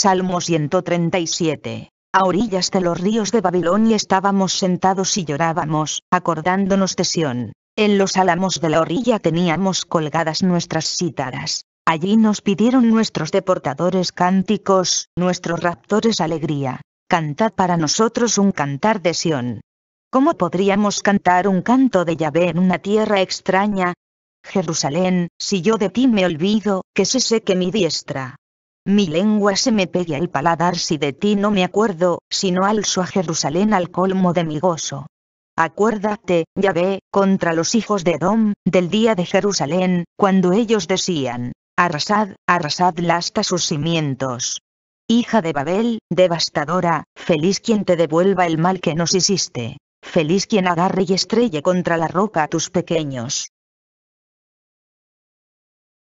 Salmo 137. A orillas de los ríos de Babilonia estábamos sentados y llorábamos, acordándonos de Sión. En los álamos de la orilla teníamos colgadas nuestras cítaras. Allí nos pidieron nuestros deportadores cánticos, nuestros raptores alegría. Cantad para nosotros un cantar de Sión. ¿Cómo podríamos cantar un canto de Yahvé en una tierra extraña? Jerusalén, si yo de ti me olvido, que se seque mi diestra. Mi lengua se me pegue al paladar si de ti no me acuerdo, sino alzo a Jerusalén al colmo de mi gozo. Acuérdate, ya ve, contra los hijos de Edom, del día de Jerusalén, cuando ellos decían, arrasad, arrasad hasta sus cimientos. Hija de Babel, devastadora, feliz quien te devuelva el mal que nos hiciste. Feliz quien agarre y estrelle contra la roca a tus pequeños.